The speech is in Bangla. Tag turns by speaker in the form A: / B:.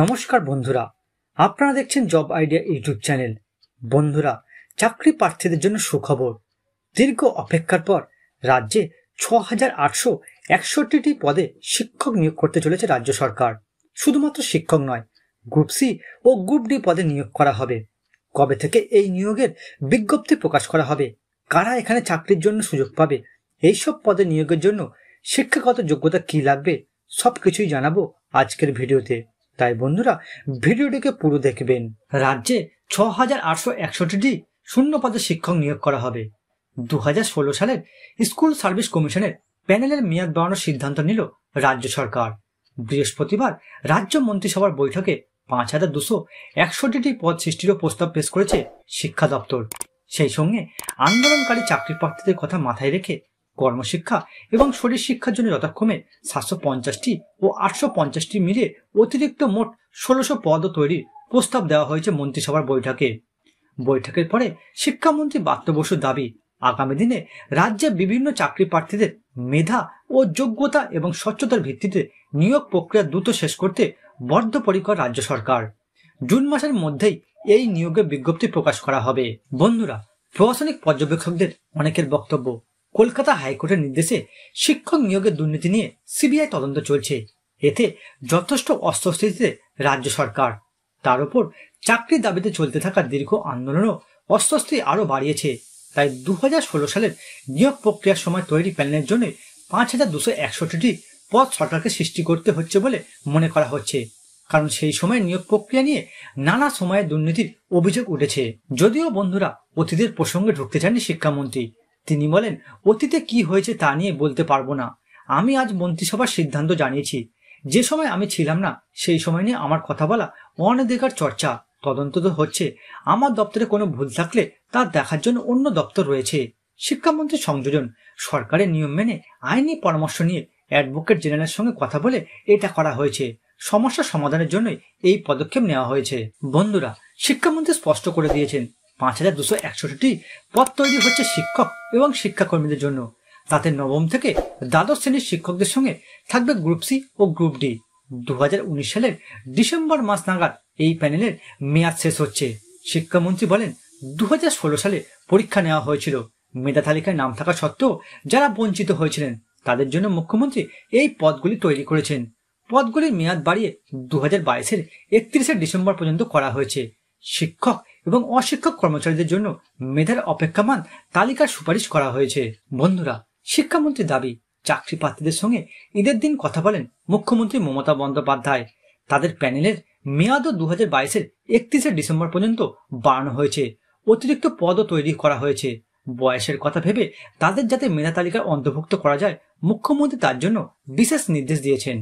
A: নমস্কার বন্ধুরা আপনারা দেখছেন জব আইডিয়া ইউটিউব চ্যানেল বন্ধুরা চাকরি প্রার্থীদের জন্য সুখবর দীর্ঘ অপেক্ষার পর রাজ্যে ছ হাজার আটশো একষট্টিটি পদে শিক্ষক নিয়োগ করতে চলেছে রাজ্য সরকার শুধুমাত্র শিক্ষক নয় গ্রুপ সি ও গ্রুপ ডি পদে নিয়োগ করা হবে কবে থেকে এই নিয়োগের বিজ্ঞপ্তি প্রকাশ করা হবে কারা এখানে চাকরির জন্য সুযোগ পাবে এইসব পদে নিয়োগের জন্য শিক্ষাগত যোগ্যতা কি লাগবে সব কিছুই জানাবো আজকের ভিডিওতে তাই বন্ধুরা ভিডিওটিকে পুরো দেখবেন রাজ্যে ছ হাজার আটশো একষট্টিটি শূন্য পদে শিক্ষক নিয়োগ করা হবে দু হাজার ষোলো সালের স্কুল সার্ভিস কমিশনের প্যানেলের মেয়াদ বাড়ানোর সিদ্ধান্ত নিল রাজ্য সরকার বৃহস্পতিবার রাজ্য মন্ত্রিসভার বৈঠকে পাঁচ হাজার দুশো একষট্টিটি পদ সৃষ্টিরও প্রস্তাব পেশ করেছে শিক্ষা দপ্তর সেই সঙ্গে আন্দোলনকারী চাকরি প্রার্থীদের কথা মাথায় রেখে কর্মশিক্ষা এবং শরীর শিক্ষার জন্য যথাক্রমে সাতশো পঞ্চাশটি ও আটশো পঞ্চাশটি মিলে অতিরিক্ত মোট ষোলোশো পদ তৈরির প্রস্তাব দেওয়া হয়েছে মন্ত্রিসভার বৈঠকে বৈঠকের পরে শিক্ষামন্ত্রী বার্ত বসুর দাবি আগামী দিনে রাজ্যে বিভিন্ন চাকরি প্রার্থীদের মেধা ও যোগ্যতা এবং স্বচ্ছতার ভিত্তিতে নিয়োগ প্রক্রিয়া দ্রুত শেষ করতে বদ্ধপরিকর রাজ্য সরকার জুন মাসের মধ্যেই এই নিয়োগের বিজ্ঞপ্তি প্রকাশ করা হবে বন্ধুরা প্রশাসনিক পর্যবেক্ষকদের অনেকের বক্তব্য কলকাতা হাইকোর্টের নির্দেশে শিক্ষক নিয়োগের দুর্নীতি নিয়ে সিবিআই তদন্ত চলছে এতে যথেষ্ট অস্বস্তিতে রাজ্য সরকার তার উপর চাকরির দাবিতে চলতে থাকা দীর্ঘ আন্দোলনও অস্বস্তি আরও বাড়িয়েছে তাই দু সালের নিয়োগ প্রক্রিয়ার সময় তৈরি প্যানেলের জন্য পাঁচ হাজার দুশো একষট্টিটি পদ সরকারকে সৃষ্টি করতে হচ্ছে বলে মনে করা হচ্ছে কারণ সেই সময় নিয়োগ প্রক্রিয়া নিয়ে নানা সময়ে দুর্নীতির অভিযোগ উঠেছে যদিও বন্ধুরা অতীতের প্রসঙ্গে ঢুকতে চাননি শিক্ষামন্ত্রী তিনি বলেন অতীতে কি হয়েছে তা নিয়ে বলতে পারবো না আমি আজ মন্ত্রিসভার সিদ্ধান্ত জানিয়েছি যে সময় আমি ছিলাম না সেই সময় নিয়ে আমার কথা বলা অনধিকার চর্চা তদন্ত তো হচ্ছে আমার দপ্তরে কোনো ভুল থাকলে তা দেখার জন্য অন্য দপ্তর রয়েছে শিক্ষামন্ত্রী সংযোজন সরকারের নিয়ম মেনে আইনি পরামর্শ নিয়ে অ্যাডভোকেট জেনারেলের সঙ্গে কথা বলে এটা করা হয়েছে সমস্যা সমাধানের জন্য এই পদক্ষেপ নেওয়া হয়েছে বন্ধুরা শিক্ষামন্ত্রী স্পষ্ট করে দিয়েছেন পাঁচ হাজার দুশো একষট্টি পদ তৈরি হচ্ছে শিক্ষক এবং শিক্ষাকর্মীদের জন্য তাতে নবম থেকে দ্বাদশ শ্রেণীর শিক্ষকদের সঙ্গে থাকবে গ্রুপ সি ও গ্রুপ ডি দু সালের ডিসেম্বর মাস নাগাদ এই প্যানেলের মেয়াদ শেষ হচ্ছে শিক্ষামন্ত্রী বলেন দু সালে পরীক্ষা নেওয়া হয়েছিল মেধা তালিকায় নাম থাকা সত্ত্বেও যারা বঞ্চিত হয়েছিলেন তাদের জন্য মুখ্যমন্ত্রী এই পদগুলি তৈরি করেছেন পদগুলির মেয়াদ বাড়িয়ে দু হাজার বাইশের একত্রিশে ডিসেম্বর পর্যন্ত করা হয়েছে শিক্ষক এবং অশিক্ষক কর্মচারীদের জন্য মেধার অপেক্ষামান তালিকার সুপারিশ করা হয়েছে বন্ধুরা শিক্ষামন্ত্রী দাবি চাকরি প্রার্থীদের সঙ্গে ঈদের দিন কথা বলেন মুখ্যমন্ত্রী মমতা বন্দ্যোপাধ্যায় তাদের প্যানেলের মেয়াদও দু হাজার বাইশের একত্রিশে ডিসেম্বর পর্যন্ত বাড়ানো হয়েছে অতিরিক্ত পদও তৈরি করা হয়েছে বয়সের কথা ভেবে তাদের যাতে মেধা তালিকায় অন্তর্ভুক্ত করা যায় মুখ্যমন্ত্রী তার জন্য বিশেষ নির্দেশ দিয়েছেন